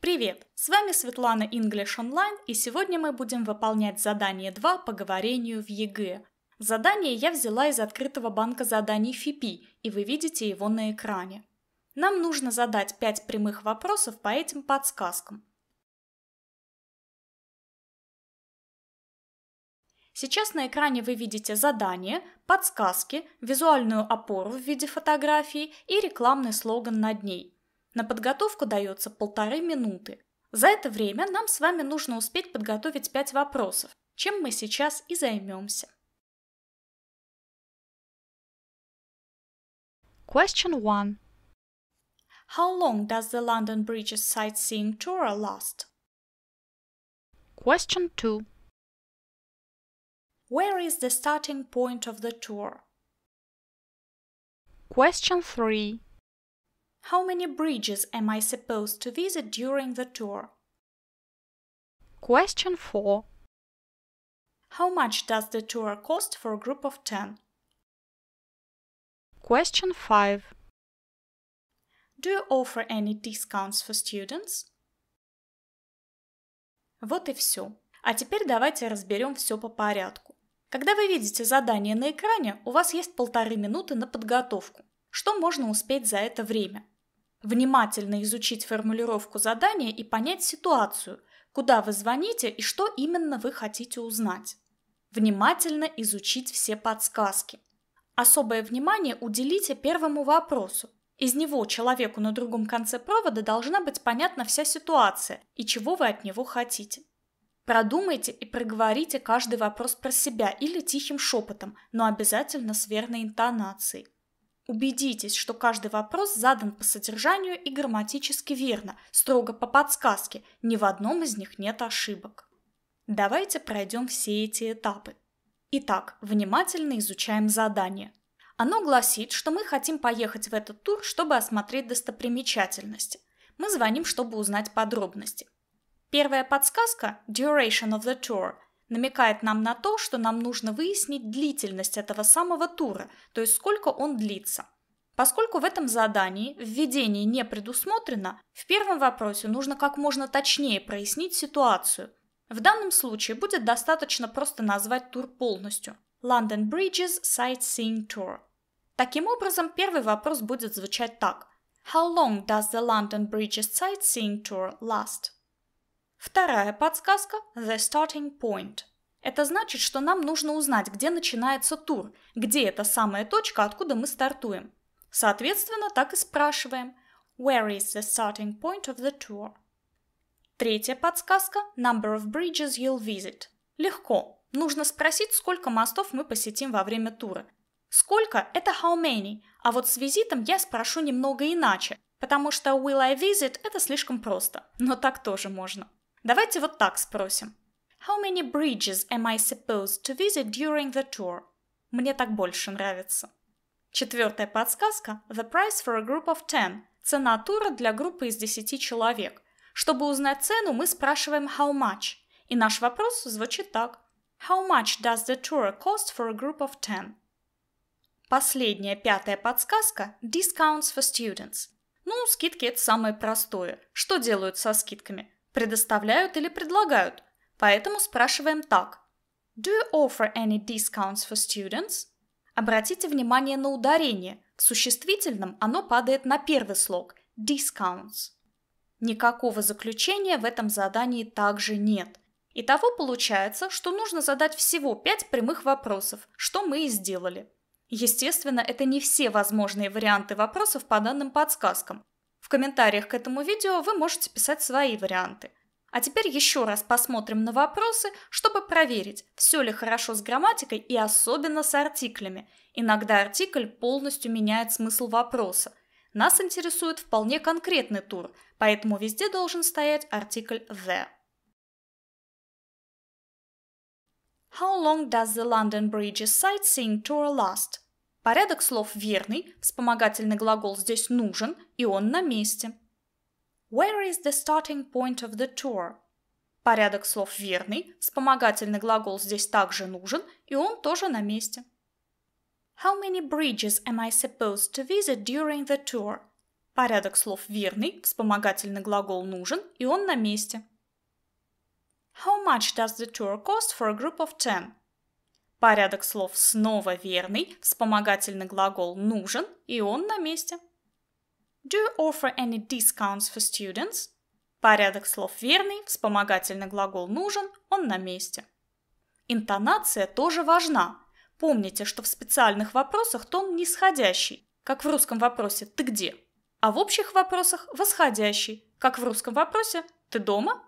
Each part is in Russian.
Привет! С вами Светлана English Online, и сегодня мы будем выполнять задание 2 по говорению в ЕГЭ. Задание я взяла из открытого банка заданий ФИПИ, и вы видите его на экране. Нам нужно задать 5 прямых вопросов по этим подсказкам. Сейчас на экране вы видите задание, подсказки, визуальную опору в виде фотографии и рекламный слоган над ней – на подготовку дается полторы минуты. За это время нам с вами нужно успеть подготовить пять вопросов, чем мы сейчас и займемся. Question 1. How long does the London Bridges sightseeing tour last? Question 2. Where is the starting point of the tour? Question 3. How many bridges am I supposed to visit during the tour? Question 4. How much does the tour cost for a group of 10? Question 5. Do you offer any discounts for students? Вот и все. А теперь давайте разберем все по порядку. Когда вы видите задание на экране, у вас есть полторы минуты на подготовку. Что можно успеть за это время? Внимательно изучить формулировку задания и понять ситуацию, куда вы звоните и что именно вы хотите узнать. Внимательно изучить все подсказки. Особое внимание уделите первому вопросу. Из него человеку на другом конце провода должна быть понятна вся ситуация и чего вы от него хотите. Продумайте и проговорите каждый вопрос про себя или тихим шепотом, но обязательно с верной интонацией. Убедитесь, что каждый вопрос задан по содержанию и грамматически верно, строго по подсказке, ни в одном из них нет ошибок. Давайте пройдем все эти этапы. Итак, внимательно изучаем задание. Оно гласит, что мы хотим поехать в этот тур, чтобы осмотреть достопримечательности. Мы звоним, чтобы узнать подробности. Первая подсказка – duration of the tour – намекает нам на то, что нам нужно выяснить длительность этого самого тура, то есть сколько он длится. Поскольку в этом задании введение не предусмотрено, в первом вопросе нужно как можно точнее прояснить ситуацию. В данном случае будет достаточно просто назвать тур полностью – London Bridges Sightseeing Tour. Таким образом, первый вопрос будет звучать так – How long does the London Bridges Sightseeing Tour last? Вторая подсказка – the starting point. Это значит, что нам нужно узнать, где начинается тур, где эта самая точка, откуда мы стартуем. Соответственно, так и спрашиваем Where is the starting point of the tour? Третья подсказка – number of bridges you'll visit. Легко. Нужно спросить, сколько мостов мы посетим во время тура. Сколько – это how many, а вот с визитом я спрошу немного иначе, потому что will I visit – это слишком просто, но так тоже можно. Давайте вот так спросим. How many bridges am I supposed to visit during the tour? Мне так больше нравится. Четвертая подсказка – the price for a group of ten – цена тура для группы из 10 человек. Чтобы узнать цену, мы спрашиваем how much, и наш вопрос звучит так. How much does the tour cost for a group of ten? Последняя, пятая подсказка – discounts for students. Ну, скидки – это самое простое. Что делают со скидками? предоставляют или предлагают, поэтому спрашиваем так. Do you offer any discounts for students? Обратите внимание на ударение. В существительном оно падает на первый слог – discounts. Никакого заключения в этом задании также нет. Итого получается, что нужно задать всего пять прямых вопросов, что мы и сделали. Естественно, это не все возможные варианты вопросов по данным подсказкам, в комментариях к этому видео вы можете писать свои варианты. А теперь еще раз посмотрим на вопросы, чтобы проверить, все ли хорошо с грамматикой и особенно с артиклями. Иногда артикль полностью меняет смысл вопроса. Нас интересует вполне конкретный тур, поэтому везде должен стоять артикль the. How long does the London Bridge sightseeing tour last? Порядок слов верный, вспомогательный глагол здесь нужен, и он на месте. Where is the starting point of the tour? Порядок слов верный, вспомогательный глагол здесь также нужен, и он тоже на месте. How many bridges am I supposed to visit during the tour? Порядок слов верный, вспомогательный глагол нужен, и он на месте. How much does the tour cost for a group of ten? Порядок слов снова верный, вспомогательный глагол нужен, и он на месте. Do you offer any discounts for students? Порядок слов верный, вспомогательный глагол нужен, он на месте. Интонация тоже важна. Помните, что в специальных вопросах тон нисходящий, как в русском вопросе «ты где?», а в общих вопросах восходящий, как в русском вопросе «ты дома?».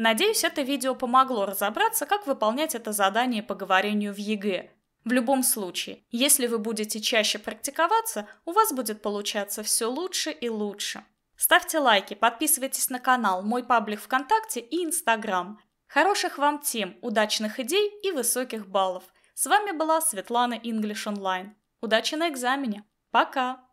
Надеюсь, это видео помогло разобраться, как выполнять это задание по говорению в ЕГЭ. В любом случае, если вы будете чаще практиковаться, у вас будет получаться все лучше и лучше. Ставьте лайки, подписывайтесь на канал, мой паблик ВКонтакте и Инстаграм. Хороших вам тем, удачных идей и высоких баллов. С вами была Светлана English Online. Удачи на экзамене. Пока!